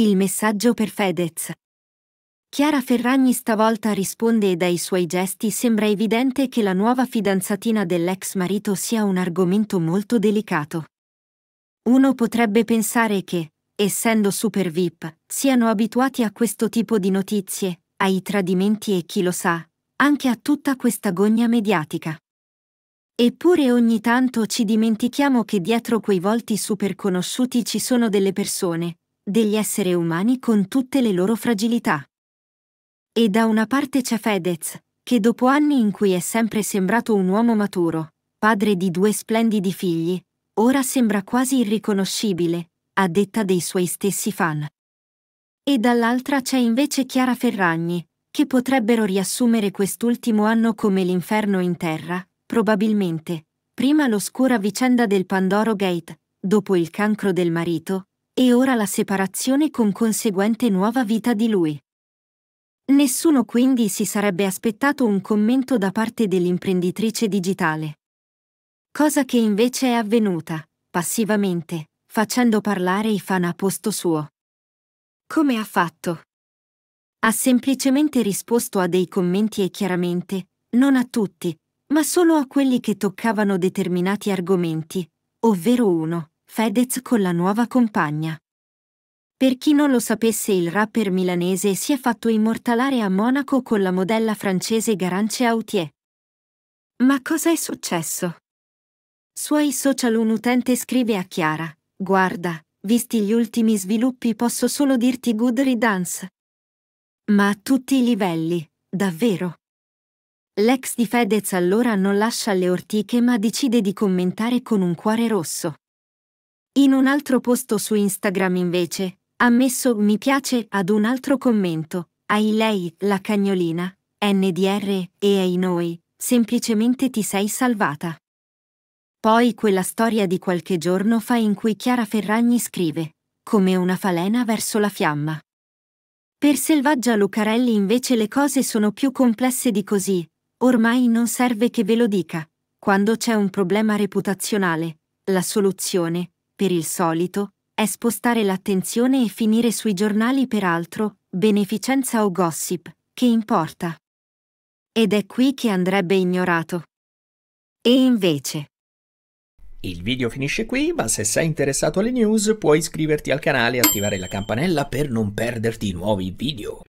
Il messaggio per Fedez. Chiara Ferragni stavolta risponde e dai suoi gesti sembra evidente che la nuova fidanzatina dell'ex marito sia un argomento molto delicato. Uno potrebbe pensare che, essendo super VIP, siano abituati a questo tipo di notizie, ai tradimenti e chi lo sa, anche a tutta questa gogna mediatica. Eppure ogni tanto ci dimentichiamo che dietro quei volti super conosciuti ci sono delle persone, degli esseri umani con tutte le loro fragilità. E da una parte c'è Fedez, che dopo anni in cui è sempre sembrato un uomo maturo, padre di due splendidi figli, ora sembra quasi irriconoscibile, a detta dei suoi stessi fan. E dall'altra c'è invece Chiara Ferragni, che potrebbero riassumere quest'ultimo anno come l'inferno in terra, probabilmente, prima l'oscura vicenda del Pandoro Gate, dopo il cancro del marito, e ora la separazione con conseguente nuova vita di lui. Nessuno quindi si sarebbe aspettato un commento da parte dell'imprenditrice digitale. Cosa che invece è avvenuta, passivamente, facendo parlare i fan a posto suo. Come ha fatto? Ha semplicemente risposto a dei commenti e chiaramente, non a tutti, ma solo a quelli che toccavano determinati argomenti, ovvero uno, Fedez con la nuova compagna. Per chi non lo sapesse il rapper milanese si è fatto immortalare a Monaco con la modella francese Garance Autier. Ma cosa è successo? Suoi social un utente scrive a Chiara, guarda, visti gli ultimi sviluppi posso solo dirti good riddance. Ma a tutti i livelli, davvero. L'ex di Fedez allora non lascia le ortiche ma decide di commentare con un cuore rosso. In un altro posto su Instagram invece, ha messo mi piace ad un altro commento, ai lei, la cagnolina, NDR, e ai noi, semplicemente ti sei salvata. Poi quella storia di qualche giorno fa in cui Chiara Ferragni scrive, come una falena verso la fiamma. Per Selvaggia Lucarelli invece le cose sono più complesse di così, ormai non serve che ve lo dica, quando c'è un problema reputazionale, la soluzione, per il solito, è spostare l'attenzione e finire sui giornali per altro, beneficenza o gossip, che importa. Ed è qui che andrebbe ignorato. E invece... Il video finisce qui, ma se sei interessato alle news puoi iscriverti al canale e attivare la campanella per non perderti nuovi video.